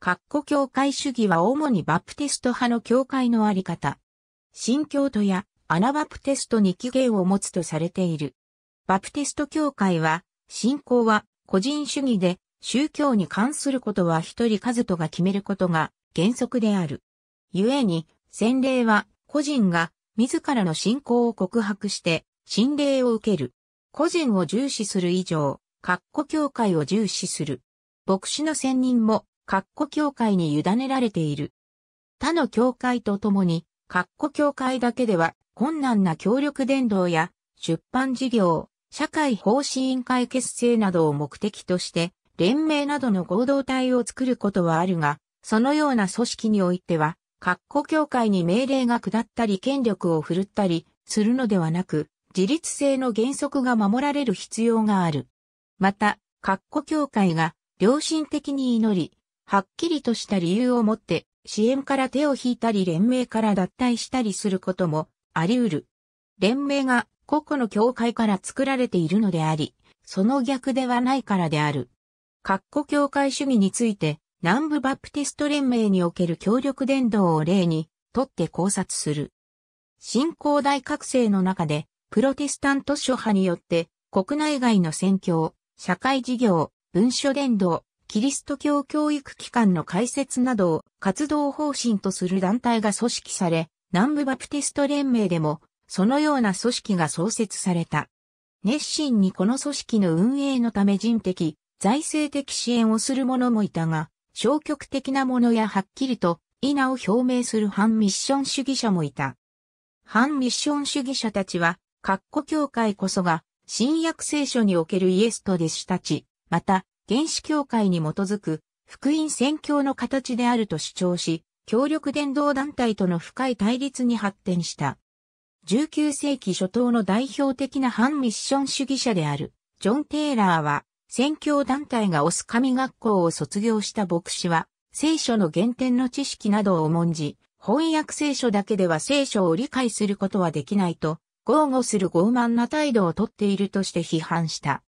カッコ教会主義は主にバプテスト派の教会のあり方。新教徒やアナバプテストに起源を持つとされている。バプテスト教会は、信仰は個人主義で、宗教に関することは一人数とが決めることが原則である。故に、洗礼は個人が自らの信仰を告白して信霊を受ける。個人を重視する以上、括弧教会を重視する。牧師の専任も括弧教会に委ねられている。他の教会とともに、括弧教会だけでは困難な協力伝道や出版事業、社会奉仕委員会結成などを目的として、連盟などの合同体を作ることはあるが、そのような組織においては、括弧教会に命令が下ったり権力を振るったりするのではなく、自立性の原則が守られる必要がある。また、括弧教会が良心的に祈り、はっきりとした理由をもって支援から手を引いたり連盟から脱退したりすることもあり得る。連盟が個々の教会から作られているのであり、その逆ではないからである。各弧教会主義について、南部バプテスト連盟における協力伝道を例に、とって考察する。信仰大覚醒の中で、プロテスタント諸派によって、国内外の宣教、社会事業、文書伝道、キリスト教教育機関の開設などを活動方針とする団体が組織され、南部バプテスト連盟でも、そのような組織が創設された。熱心にこの組織の運営のため人的、財政的支援をする者もいたが、消極的なものやはっきりと、否を表明する反ミッション主義者もいた。反ミッション主義者たちは、カッコ教会こそが、新約聖書におけるイエスと弟子たち、また、原始教会に基づく福音宣教の形であると主張し、協力伝道団体との深い対立に発展した。19世紀初頭の代表的な反ミッション主義者である、ジョン・テイラーは、宣教団体がオス神学校を卒業した牧師は、聖書の原点の知識などを重んじ、翻訳聖書だけでは聖書を理解することはできないと、豪語する傲慢な態度をとっているとして批判した。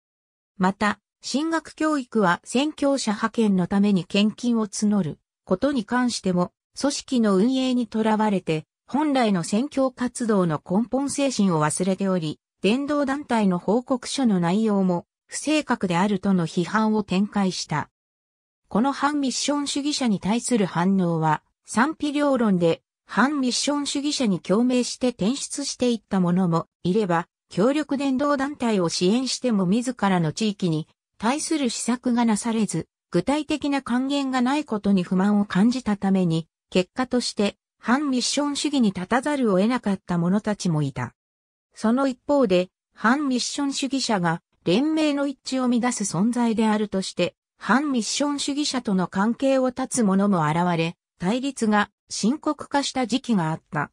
また、進学教育は宣教者派遣のために献金を募ることに関しても、組織の運営にとらわれて、本来の宣教活動の根本精神を忘れており、伝道団体の報告書の内容も不正確であるとの批判を展開した。この反ミッション主義者に対する反応は、賛否両論で、反ミッション主義者に共鳴して転出していった者もいれば、協力伝道団体を支援しても自らの地域に対する施策がなされず、具体的な還元がないことに不満を感じたために、結果として反ミッション主義に立たざるを得なかった者たちもいた。その一方で、反ミッション主義者が連盟の一致を乱す存在であるとして、反ミッション主義者との関係を断つ者も現れ、対立が深刻化した時期があった。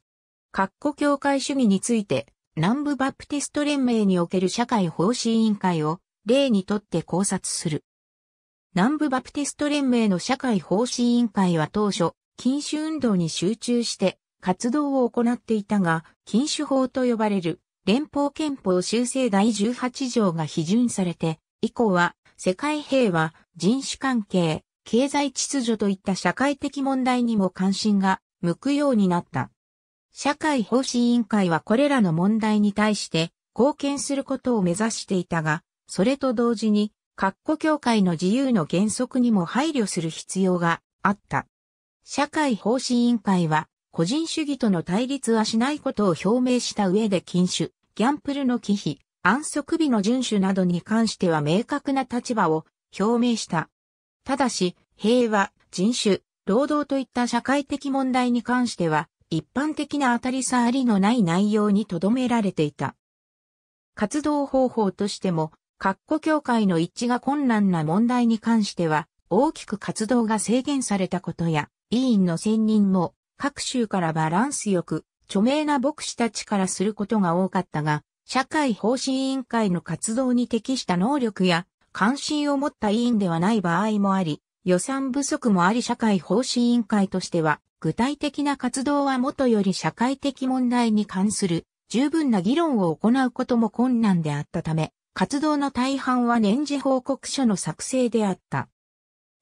各国教会主義について、南部バプティスト連盟における社会奉仕委員会を例にとって考察する。南部バプテスト連盟の社会奉仕委員会は当初、禁酒運動に集中して活動を行っていたが、禁酒法と呼ばれる連邦憲法修正第18条が批准されて、以降は世界平和、人種関係、経済秩序といった社会的問題にも関心が向くようになった。社会奉仕委員会はこれらの問題に対して貢献することを目指していたが、それと同時に、各コ協会の自由の原則にも配慮する必要があった。社会奉仕委員会は、個人主義との対立はしないことを表明した上で禁酒、ギャンブルの忌避、安息日の遵守などに関しては明確な立場を表明した。ただし、平和、人種、労働といった社会的問題に関しては、一般的な当たり障りのない内容に留められていた。活動方法としても、括弧協会の一致が困難な問題に関しては、大きく活動が制限されたことや、委員の選任も、各州からバランスよく、著名な牧師たちからすることが多かったが、社会奉仕委員会の活動に適した能力や、関心を持った委員ではない場合もあり、予算不足もあり社会奉仕委員会としては、具体的な活動はもとより社会的問題に関する十分な議論を行うことも困難であったため、活動の大半は年次報告書の作成であった。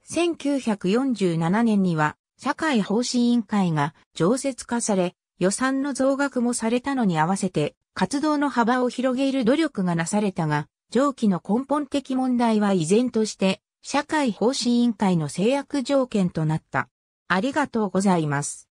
1947年には社会奉仕委員会が常設化され、予算の増額もされたのに合わせて活動の幅を広げる努力がなされたが、上記の根本的問題は依然として社会奉仕委員会の制約条件となった。ありがとうございます。